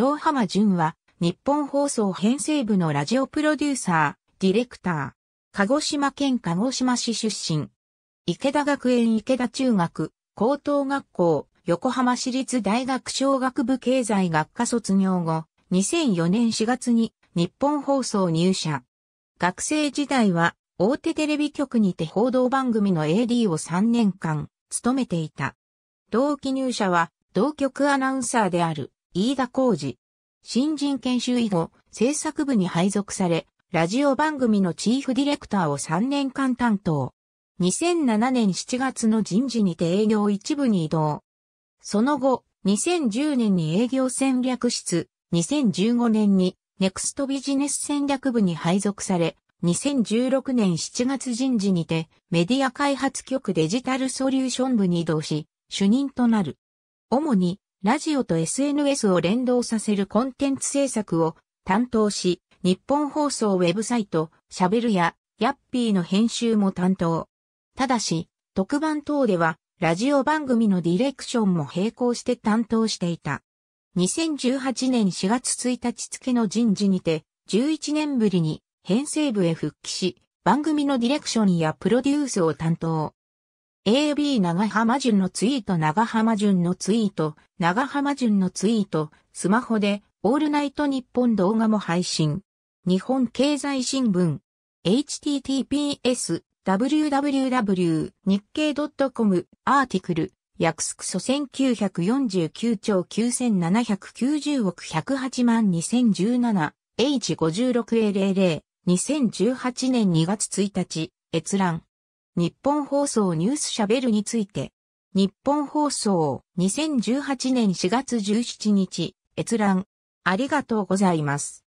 長浜淳は、日本放送編成部のラジオプロデューサー、ディレクター、鹿児島県鹿児島市出身。池田学園池田中学、高等学校、横浜市立大学小学部経済学科卒業後、2004年4月に日本放送入社。学生時代は大手テレビ局にて報道番組の AD を3年間務めていた。同期入社は同局アナウンサーである飯田浩二。新人研修以後、制作部に配属され、ラジオ番組のチーフディレクターを3年間担当。2007年7月の人事にて営業一部に移動。その後、2010年に営業戦略室、2015年にネクストビジネス戦略部に配属され、2016年7月人事にてメディア開発局デジタルソリューション部に移動し、主任となる。主にラジオと SNS を連動させるコンテンツ制作を担当し、日本放送ウェブサイト、しゃべるや、ヤッピーの編集も担当。ただし、特番等では、ラジオ番組のディレクションも並行して担当していた。2018年4月1日付の人事にて、11年ぶりに編成部へ復帰し、番組のディレクションやプロデュースを担当。AB 長浜淳のツイート長浜淳のツイート長浜淳のツイートスマホでオールナイト日本動画も配信日本経済新聞 https www 日経 .com アーティクル約すくそ1949兆9790億108万 2017H56A00 2018年2月1日閲覧日本放送ニュースシャベるについて、日本放送2018年4月17日、閲覧、ありがとうございます。